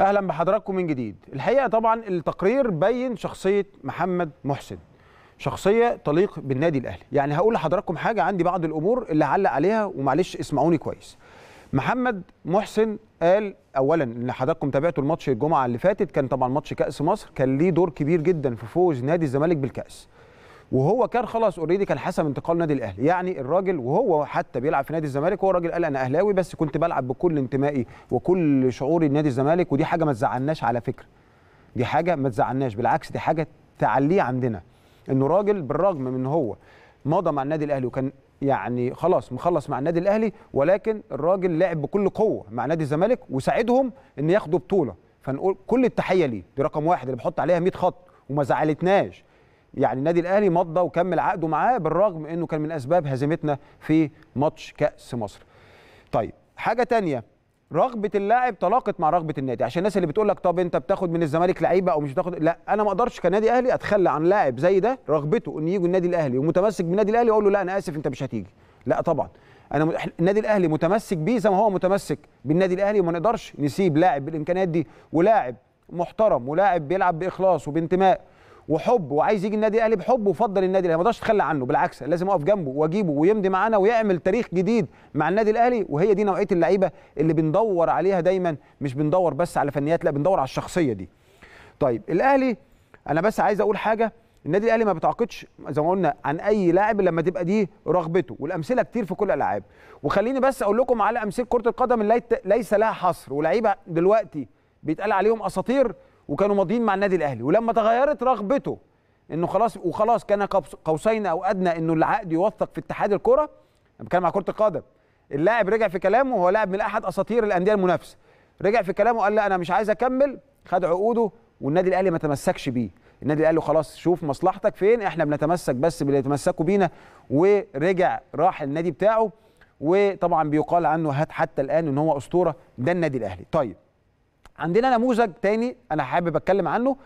اهلا بحضراتكم من جديد الحقيقه طبعا التقرير بين شخصيه محمد محسن شخصيه تليق بالنادي الاهلي يعني هقول لحضراتكم حاجه عندي بعض الامور اللي علق عليها ومعلش اسمعوني كويس محمد محسن قال اولا ان حضراتكم تابعتوا الماتش الجمعه اللي فاتت كان طبعا ماتش كاس مصر كان ليه دور كبير جدا في فوز نادي الزمالك بالكاس وهو كان خلاص اوريدي كان حسم انتقال نادي الاهلي يعني الراجل وهو حتى بيلعب في نادي الزمالك هو الراجل قال انا اهلاوي بس كنت بلعب بكل انتمائي وكل شعوري لنادي الزمالك ودي حاجه ما تزعلناش على فكره دي حاجه ما تزعلناش بالعكس دي حاجه تعليه عندنا انه راجل بالرغم من ان هو مضى مع النادي الاهلي وكان يعني خلاص مخلص مع النادي الاهلي ولكن الراجل لعب بكل قوه مع نادي الزمالك وساعدهم ان ياخدوا بطوله فنقول كل التحيه ليه دي رقم واحد اللي بحط عليها 100 خط وما زعلتناش يعني النادي الاهلي مضى وكمل عقده معاه بالرغم انه كان من اسباب هزيمتنا في ماتش كاس مصر طيب حاجه تانية رغبه اللاعب تلاقت مع رغبه النادي عشان الناس اللي بتقول لك طب انت بتاخد من الزمالك لعيبه او مش بتاخد لا انا ما اقدرش كنادي اهلي اتخلى عن لاعب زي ده رغبته ان يجي النادي الاهلي ومتمسك بالنادي الاهلي واقول له لا انا اسف انت مش هتيجي لا طبعا انا النادي الاهلي متمسك بيه زي ما هو متمسك بالنادي الاهلي وما نقدرش نسيب لاعب بالامكانيات دي ولاعب محترم ولاعب بيلعب باخلاص وبانتماء وحب وعايز يجي النادي الاهلي بحب وفضل النادي الاهلي ما اقدرش اتخلى عنه بالعكس لازم اقف جنبه واجيبه ويمضي معانا ويعمل تاريخ جديد مع النادي الاهلي وهي دي نوعيه اللعيبه اللي بندور عليها دايما مش بندور بس على فنيات لا بندور على الشخصيه دي طيب الاهلي انا بس عايز اقول حاجه النادي الاهلي ما بتعاقدش زي ما قلنا عن اي لاعب لما تبقى دي رغبته والامثله كتير في كل الالعاب وخليني بس اقول لكم على امثله كره القدم اللي ليس لها حصر ولعيبه دلوقتي بيتقال عليهم اساطير وكانوا ماضيين مع النادي الاهلي ولما تغيرت رغبته انه خلاص وخلاص كان قوسين او ادنى انه العقد يوثق في اتحاد الكره انا بتكلم على كره القدم اللاعب رجع في كلامه هو لاعب من احد اساطير الانديه المنافسه رجع في كلامه قال لا انا مش عايز اكمل خد عقوده والنادي الاهلي ما تمسكش بيه النادي الاهلي خلاص شوف مصلحتك فين احنا بنتمسك بس باللي يتمسكوا بينا ورجع راح النادي بتاعه وطبعا بيقال عنه حتى الان ان هو اسطوره ده النادي الاهلي طيب عندنا نموذج تاني انا حابب اتكلم عنه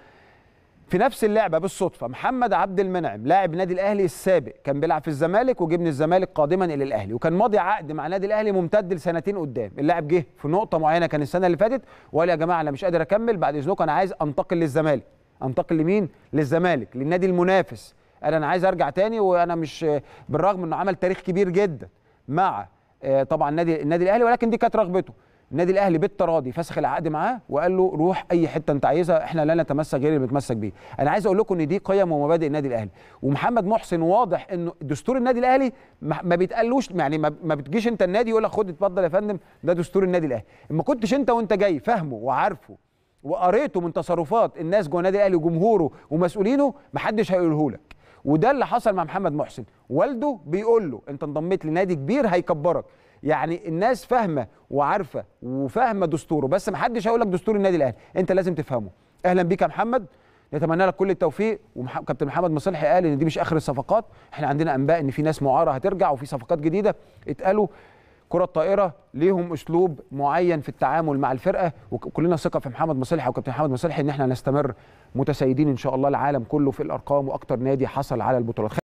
في نفس اللعبه بالصدفه محمد عبد المنعم لاعب النادي الاهلي السابق كان بيلعب في الزمالك وجه من الزمالك قادما الى الاهلي وكان ماضي عقد مع النادي الاهلي ممتد لسنتين قدام اللاعب جه في نقطه معينه كان السنه اللي فاتت وقال يا جماعه انا مش قادر اكمل بعد اذنكم انا عايز انتقل للزمالك انتقل لمين للزمالك للنادي المنافس قال انا عايز ارجع تاني وانا مش بالرغم انه عمل تاريخ كبير جدا مع آه، طبعا النادي النادي الاهلي ولكن دي كانت رغبته النادي الاهلي بالتراضي فسخ العقد معاه وقال له روح اي حته انت عايزها احنا لا نتمسك غير اللي بنتمسك بيه انا عايز اقول لكم ان دي قيم ومبادئ النادي الاهلي ومحمد محسن واضح انه دستور النادي الاهلي ما بيتقالوش يعني ما بتجيش انت النادي يقول لك خد اتفضل يا فندم ده دستور النادي الاهلي ما كنتش انت وانت جاي فاهمه وعارفه وقريته من تصرفات الناس جوه النادي الاهلي وجمهوره ومسؤولينه محدش هيقوله لك وده اللي حصل مع محمد محسن والده بيقول له انت انضميت لنادي كبير هيكبرك يعني الناس فاهمه وعارفه وفاهمه دستوره بس ما حدش هيقول لك دستور النادي الاهلي انت لازم تفهمه اهلا بيك يا محمد نتمنى لك كل التوفيق وكابتن محمد مصلحي قال ان دي مش اخر الصفقات احنا عندنا انباء ان في ناس معاره هترجع وفي صفقات جديده اتقالوا كرة الطائرة ليهم أسلوب معين في التعامل مع الفرقة وكلنا ثقة في محمد مصلحي وكابتن محمد مصلحي إن احنا هنستمر متسيدين إن شاء الله العالم كله في الأرقام وأكتر نادي حصل على البطولات